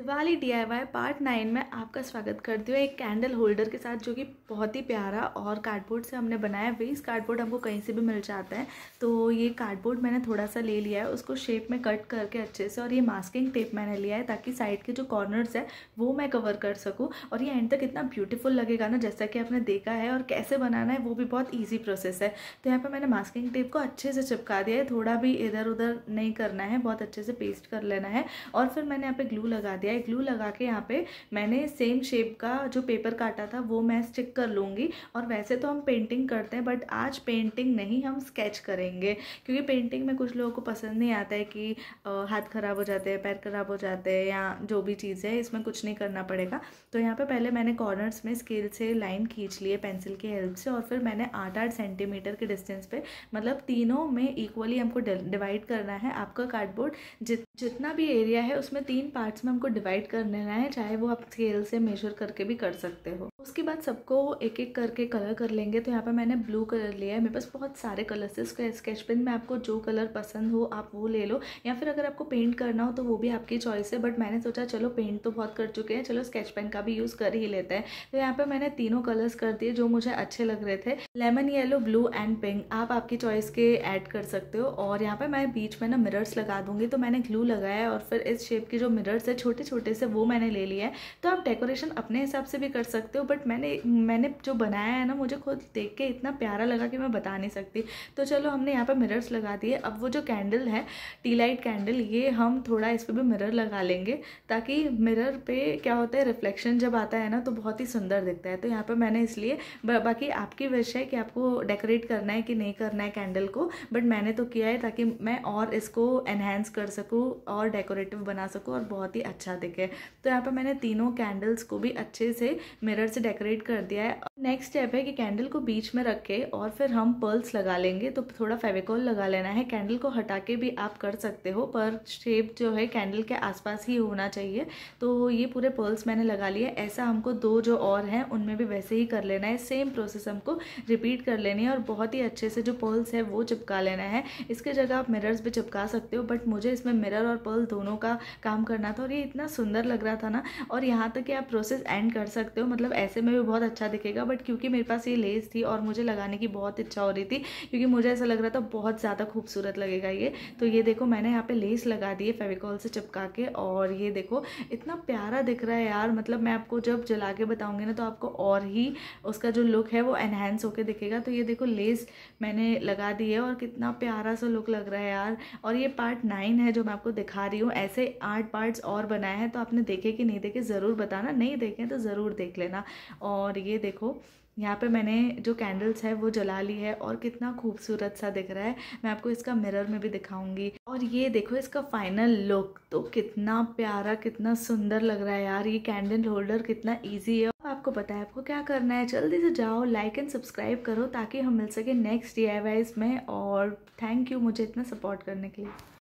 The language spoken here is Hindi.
Diwali D I Y part nine में आपका स्वागत करती हूँ एक कैंडल होल्डर के साथ जो कि बहुत ही प्यारा और कार्डबोर्ड से हमने बनाया वेस्ट कार्डबोर्ड हमको कहीं से भी मिल जाता है तो ये कार्डबोर्ड मैंने थोड़ा सा ले लिया है उसको शेप में कट करके अच्छे से और ये मास्किंग टेप मैंने लिया है ताकि साइड के जो कॉर्नर्स है वो मैं कवर कर सकूँ और ये एंड तक इतना ब्यूटीफुल लगेगा ना जैसा कि आपने देखा है और कैसे बनाना है वो भी बहुत ईजी प्रोसेस है तो यहाँ पर मैंने मास्किंग टेप को अच्छे से चिपका दिया है थोड़ा भी इधर उधर नहीं करना है बहुत अच्छे से पेस्ट कर लेना है और फिर मैंने यहाँ पर ग्लू लगा दिया दिया ग्लू लगा के यहाँ पे मैंने सेम शेप का जो पेपर काटा था वो मैं स्टिक कर लूँगी और वैसे तो हम पेंटिंग करते हैं बट आज पेंटिंग नहीं हम स्केच करेंगे क्योंकि पेंटिंग में कुछ लोगों को पसंद नहीं आता है कि हाथ ख़राब हो जाते हैं पैर ख़राब हो जाते हैं या जो भी चीज़ है इसमें कुछ नहीं करना पड़ेगा तो यहाँ पर पहले मैंने कॉर्नर्स में स्केल से लाइन खींच ली है पेंसिल की हेल्प से और फिर मैंने आठ आठ सेंटीमीटर के डिस्टेंस पे मतलब तीनों में इक्वली हमको डिवाइड करना है आपका कार्डबोर्ड जित जितना भी एरिया है उसमें तीन पार्ट्स में हमको डिवाइड कर लेना है चाहे वो आप स्केल से मेजर करके भी कर सकते हो उसके बाद सबको एक एक करके कलर कर लेंगे तो यहाँ पर मैंने ब्लू कलर लिया है मेरे पास बहुत सारे कलर्स है उसके स्केच पेन में आपको जो कलर पसंद हो आप वो ले लो या फिर अगर आपको पेंट करना हो तो वो भी आपकी चॉइस है बट मैंने सोचा चलो पेंट तो बहुत कर चुके हैं चलो स्केच पेन का भी यूज़ कर ही लेते हैं तो यहाँ पर मैंने तीनों कलर्स कर दिए जो मुझे अच्छे लग रहे थे lemon yellow blue and pink आप आपकी चॉइस के ऐड कर सकते हो और यहाँ पर मैं बीच में ना मिरर्स लगा दूंगी तो मैंने ग्लू लगाया है और फिर इस शेप के जो मिरर्स है छोटे छोटे से वो मैंने ले लिया है तो आप डेकोरेशन अपने हिसाब से भी कर सकते हो बट मैंने मैंने जो बनाया है ना मुझे खुद देख के इतना प्यारा लगा कि मैं बता नहीं सकती तो चलो हमने यहाँ पर मिरर्स लगा दिए अब वो जो कैंडल है टी लाइट कैंडल ये हम थोड़ा इस पर भी मिरर लगा लेंगे ताकि मिरर पे क्या होता है रिफ्लेक्शन जब आता है ना तो बहुत ही सुंदर दिखता है तो यहाँ पर मैंने इसलिए बाकी आपकी विश है कि आपको डेकोरेट करना है कि नहीं करना है कैंडल को बट मैंने तो किया है ताकि मैं और इसको एनहेंस कर सकूँ और डेकोरेटिव बना सकूँ और बहुत ही अच्छा दिखे तो यहाँ पर मैंने तीनों कैंडल्स को भी अच्छे से मिरर से डेकोरेट कर दिया है नेक्स्ट स्टेप है कि कैंडल को बीच में रख के और फिर हम पर्ल्स लगा लेंगे तो थोड़ा फेविकॉल लगा लेना है कैंडल को हटा के भी आप कर सकते हो पर शेप जो है कैंडल के आसपास ही होना चाहिए तो ये पूरे पर्ल्स मैंने लगा लिए ऐसा हमको दो जो और हैं उनमें भी वैसे ही कर लेना है सेम प्रोसेस हमको रिपीट कर लेनी है और बहुत ही अच्छे से जो पर्ल्स है वो चिपका लेना है इसके जगह आप मिरर्स भी चिपका सकते हो बट मुझे इसमें मिरर और पर्ल दोनों का काम करना था और ये इतना सुंदर लग रहा था ना और यहाँ तक कि आप प्रोसेस एंड कर सकते हो मतलब ऐसे में भी बहुत अच्छा दिखेगा बट क्योंकि मेरे पास ये लेस थी और मुझे लगाने की बहुत इच्छा हो रही थी क्योंकि मुझे ऐसा लग रहा था बहुत ज़्यादा खूबसूरत लगेगा ये तो ये देखो मैंने यहाँ पे लेस लगा दी है फेविकॉल से चिपका के और ये देखो इतना प्यारा दिख रहा है यार मतलब मैं आपको जब जला के बताऊँगी ना तो आपको और ही उसका जो लुक है वो एनहेंस होकर दिखेगा तो ये देखो लेस मैंने लगा दी है और कितना प्यारा सा लुक लग रहा है यार और ये पार्ट नाइन है जो मैं आपको दिखा रही हूँ ऐसे आर्ट पार्ट्स और बनाए हैं तो आपने देखे कि नहीं देखे ज़रूर बताना नहीं देखें तो ज़रूर देख लेना और ये देखो यहाँ पे मैंने जो कैंडल्स है वो जला ली है और कितना खूबसूरत सा दिख रहा है मैं आपको इसका मिरर में भी दिखाऊंगी और ये देखो इसका फाइनल लुक तो कितना प्यारा कितना सुंदर लग रहा है यार ये कैंडल होल्डर कितना इजी है आपको पता है आपको क्या करना है जल्दी से जाओ लाइक एंड सब्सक्राइब करो ताकि हम मिल सके नेक्स्ट डी में और थैंक यू मुझे इतना सपोर्ट करने के लिए